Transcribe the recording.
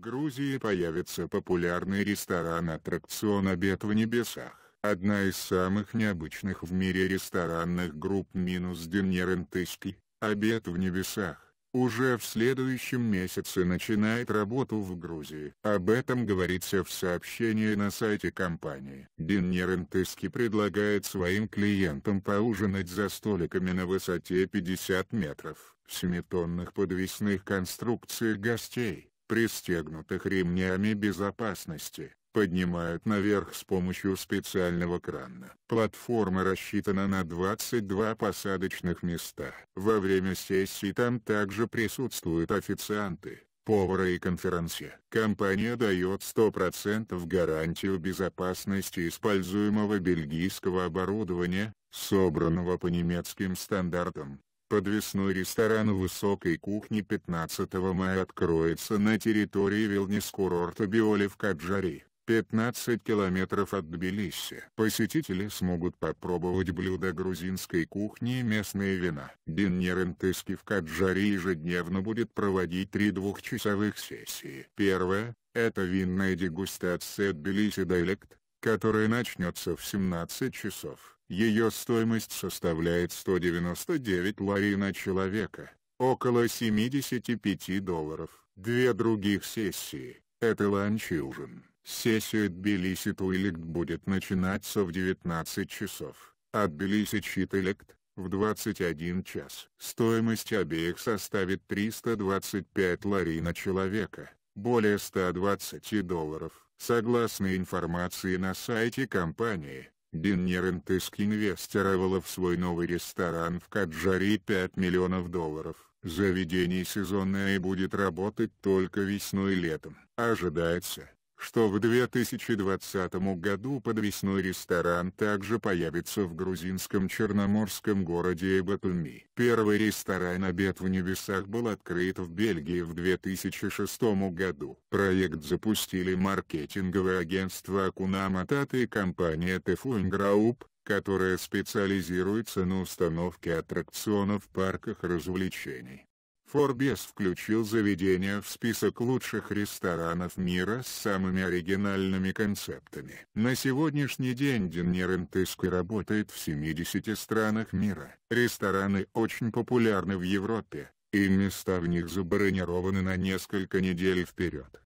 Грузии появится популярный ресторан-аттракцион «Обед в небесах». Одна из самых необычных в мире ресторанных групп минус Демьерен Тыски «Обед в небесах» уже в следующем месяце начинает работу в Грузии. Об этом говорится в сообщении на сайте компании. Динер Интыски предлагает своим клиентам поужинать за столиками на высоте 50 метров в семитонных подвесных конструкциях гостей пристегнутых ремнями безопасности, поднимают наверх с помощью специального крана. Платформа рассчитана на 22 посадочных места. Во время сессии там также присутствуют официанты, повара и конференция. Компания дает 100% гарантию безопасности используемого бельгийского оборудования, собранного по немецким стандартам. Подвесной ресторан высокой кухни 15 мая откроется на территории Вилнис-курорта Биоли в Каджари, 15 километров от Тбилиси. Посетители смогут попробовать блюда грузинской кухни и местные вина. Динер Интыски в Каджари ежедневно будет проводить три двухчасовых сессии. Первая – это винная дегустация Тбилиси Дайлект, которая начнется в 17 часов. Ее стоимость составляет 199 лари на человека, около 75 долларов. Две других сессии – это ланч и ужин. Сессия Тбилиси Туилект будет начинаться в 19 часов, а Тбилиси Читэлект – в 21 час. Стоимость обеих составит 325 лари на человека, более 120 долларов. Согласно информации на сайте компании, Биннерентыск инвестировала в свой новый ресторан в Каджари 5 миллионов долларов. Заведение сезонное и будет работать только весной и летом. Ожидается, что в 2020 году подвесной ресторан также появится в грузинском черноморском городе Батуми. Первый ресторан «Обед в небесах» был открыт в Бельгии в 2006 году. Проект запустили маркетинговое агентство «Акуна Матата» и компания «Тефлун Групп», которая специализируется на установке аттракционов в парках развлечений. Forbes включил заведение в список лучших ресторанов мира с самыми оригинальными концептами. На сегодняшний день Деннер Интыски работает в 70 странах мира. Рестораны очень популярны в Европе, и места в них забронированы на несколько недель вперед.